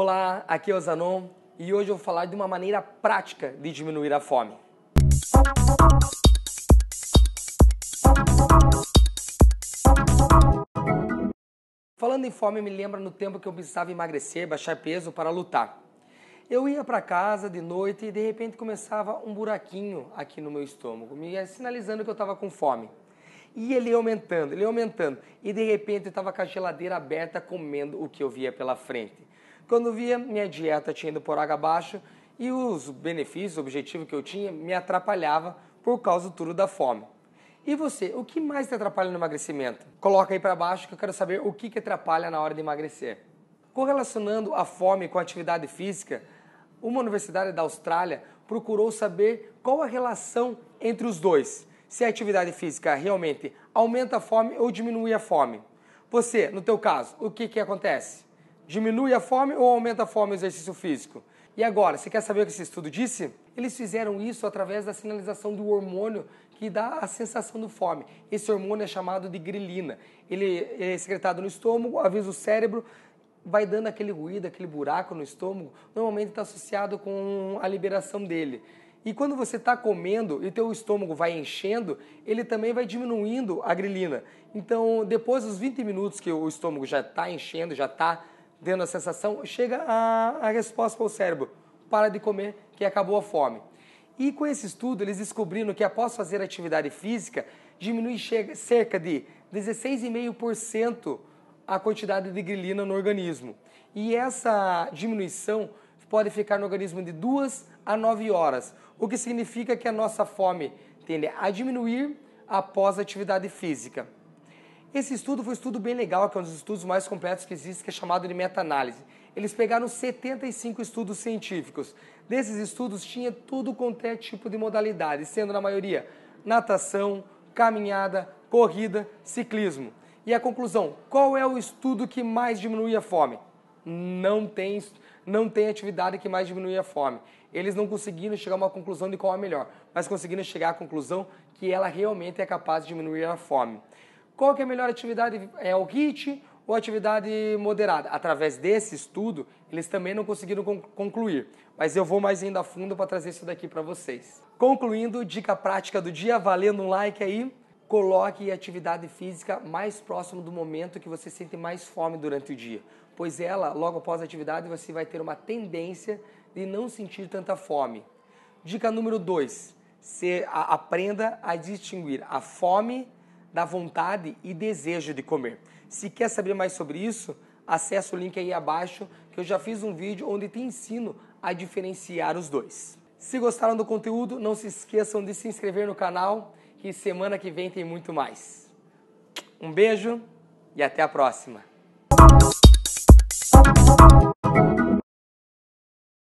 Olá, aqui é o Zanon e hoje eu vou falar de uma maneira prática de diminuir a fome. Falando em fome, me lembra no tempo que eu precisava emagrecer, baixar peso para lutar. Eu ia para casa de noite e de repente começava um buraquinho aqui no meu estômago, me sinalizando que eu estava com fome. E ele aumentando, ele ia aumentando. E de repente eu estava com a geladeira aberta comendo o que eu via pela frente. Quando via, minha dieta tinha ido por água abaixo e os benefícios, o objetivo que eu tinha, me atrapalhava por causa do tudo da fome. E você, o que mais te atrapalha no emagrecimento? Coloca aí para baixo que eu quero saber o que, que atrapalha na hora de emagrecer. Correlacionando a fome com a atividade física, uma universidade da Austrália procurou saber qual a relação entre os dois. Se a atividade física realmente aumenta a fome ou diminui a fome. Você, no teu caso, o que, que acontece? Diminui a fome ou aumenta a fome o exercício físico? E agora, você quer saber o que esse estudo disse? Eles fizeram isso através da sinalização do hormônio que dá a sensação do fome. Esse hormônio é chamado de grilina. Ele é secretado no estômago, avisa o cérebro, vai dando aquele ruído, aquele buraco no estômago. Normalmente está associado com a liberação dele. E quando você está comendo e teu estômago vai enchendo, ele também vai diminuindo a grilina. Então, depois dos 20 minutos que o estômago já está enchendo, já está dando a sensação, chega a, a resposta para o cérebro: para de comer, que acabou a fome. E com esse estudo, eles descobriram que após fazer atividade física, diminui chega, cerca de 16,5% a quantidade de grelina no organismo. E essa diminuição pode ficar no organismo de 2 a 9 horas, o que significa que a nossa fome tende a diminuir após a atividade física. Esse estudo foi um estudo bem legal, que é um dos estudos mais completos que existe, que é chamado de meta-análise. Eles pegaram 75 estudos científicos. Desses estudos tinha tudo quanto é tipo de modalidade, sendo na maioria natação, caminhada, corrida, ciclismo. E a conclusão, qual é o estudo que mais diminui a fome? Não tem, não tem atividade que mais diminui a fome. Eles não conseguiram chegar a uma conclusão de qual é a melhor, mas conseguiram chegar à conclusão que ela realmente é capaz de diminuir a fome qual que é a melhor atividade, é o HIIT ou atividade moderada. Através desse estudo, eles também não conseguiram concluir, mas eu vou mais ainda a fundo para trazer isso daqui para vocês. Concluindo, dica prática do dia, valendo um like aí, coloque atividade física mais próximo do momento que você sente mais fome durante o dia, pois ela, logo após a atividade, você vai ter uma tendência de não sentir tanta fome. Dica número 2, aprenda a distinguir a fome da vontade e desejo de comer. Se quer saber mais sobre isso, acesse o link aí abaixo que eu já fiz um vídeo onde te ensino a diferenciar os dois. Se gostaram do conteúdo, não se esqueçam de se inscrever no canal, que semana que vem tem muito mais. Um beijo e até a próxima!